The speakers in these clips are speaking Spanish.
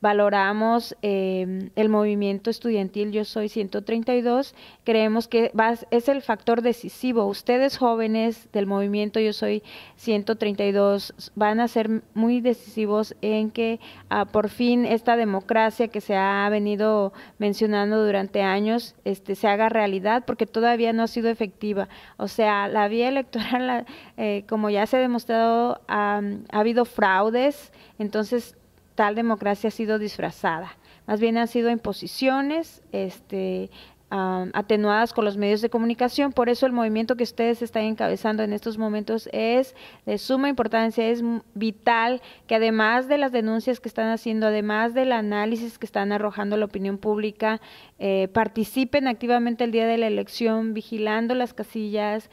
valoramos em, el movimiento estudiantil Yo Soy 132, creemos que va, es el factor decisivo. Ustedes jóvenes del movimiento Yo Soy 132 van a ser muy decisivos en que ah, por fin esta democracia que se ha venido mencionando durante años este, se haga realidad porque todavía no ha sido efectiva. O sea, la vía electoral, eh, como ya se ha demostrado, ha habido fraudes, entonces tal democracia ha sido disfrazada. Más bien han sido imposiciones, este, atenuadas con los medios de comunicación. Por eso el movimiento que ustedes están encabezando en estos momentos es de suma importancia, es vital que además de las denuncias que están haciendo, además del análisis que están arrojando la opinión pública, eh, participen activamente el día de la elección, vigilando las casillas,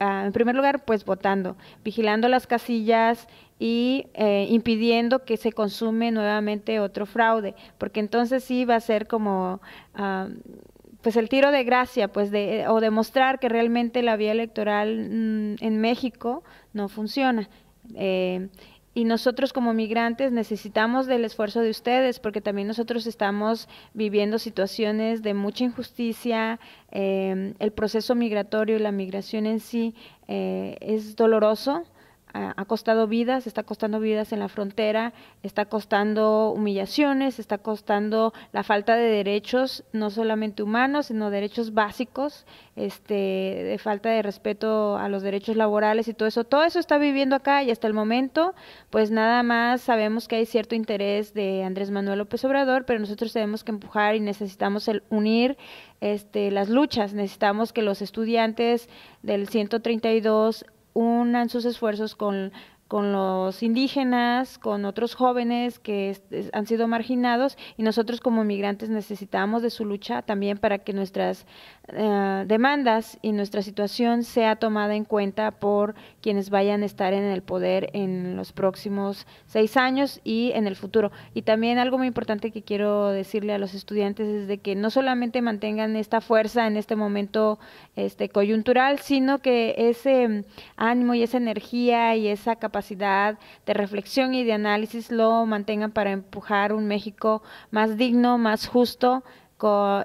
ah, en primer lugar, pues votando, vigilando las casillas y eh, impidiendo que se consume nuevamente otro fraude, porque entonces sí va a ser como pues el tiro de gracia, pues eh, o demostrar que realmente la vía electoral mm, en México no funciona. Eh, y nosotros como migrantes necesitamos del esfuerzo de ustedes porque también nosotros estamos viviendo situaciones de mucha injusticia, eh, el proceso migratorio y la migración en sí es doloroso, ha costado vidas, está costando vidas en la frontera, está costando humillaciones, está costando la falta de derechos, no solamente humanos, sino derechos básicos, este, de falta de respeto a los derechos laborales y todo eso. Todo eso está viviendo acá y hasta el momento, pues nada más sabemos que hay cierto interés de Andrés Manuel López Obrador, pero nosotros tenemos que empujar y necesitamos el unir este, las luchas, necesitamos que los estudiantes del 132 unan sus esfuerzos con con los indígenas, con otros jóvenes que han sido marginados y nosotros como migrantes necesitamos de su lucha también para que nuestras eh, demandas y nuestra situación sea tomada en cuenta por quienes vayan a estar en el poder en los próximos seis años y en el futuro. Y también algo muy importante que quiero decirle a los estudiantes es de que no solamente mantengan esta fuerza en este momento este, coyuntural, sino que ese mm, ánimo y esa energía y esa capacidad capacidad de reflexión y de análisis lo mantengan para empujar un México más digno, más justo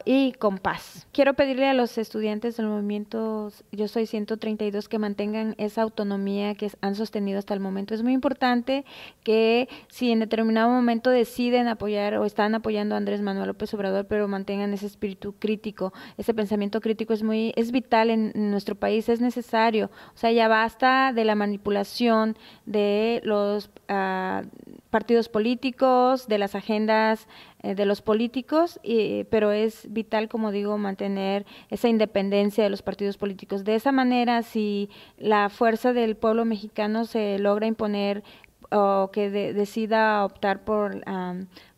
y con paz. Quiero pedirle a los estudiantes del movimiento Yo Soy 132 que mantengan esa autonomía que han sostenido hasta el momento. Es muy importante que si en determinado momento deciden apoyar o están apoyando a Andrés Manuel López Obrador, pero mantengan ese espíritu crítico, ese pensamiento crítico es muy es vital en nuestro país, es necesario. O sea, ya basta de la manipulación de los ah, partidos políticos, de las agendas eh, de los políticos, pero es vital, como digo, mantener esa independencia de los partidos políticos. De esa manera, si la fuerza del pueblo mexicano se logra imponer o que decida optar por,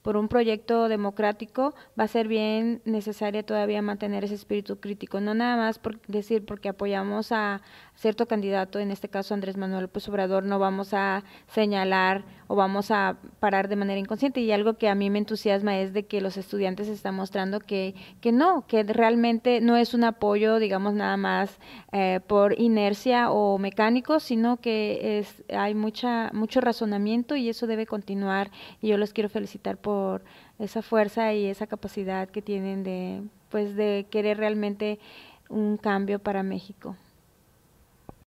por un proyecto democrático, va a ser bien necesaria todavía mantener ese espíritu crítico, no nada más por decir porque apoyamos a cierto candidato, en este caso Andrés Manuel López Obrador, no vamos a señalar o vamos a parar de manera inconsciente. Y algo que a mí me entusiasma es de que los estudiantes están mostrando que, que no, que realmente no es un apoyo, digamos, nada más eh, por inercia o mecánico, sino que es, hay mucha, mucho razón y eso debe continuar. Y yo los quiero felicitar por esa fuerza y esa capacidad que tienen de, pues, de querer realmente un cambio para México.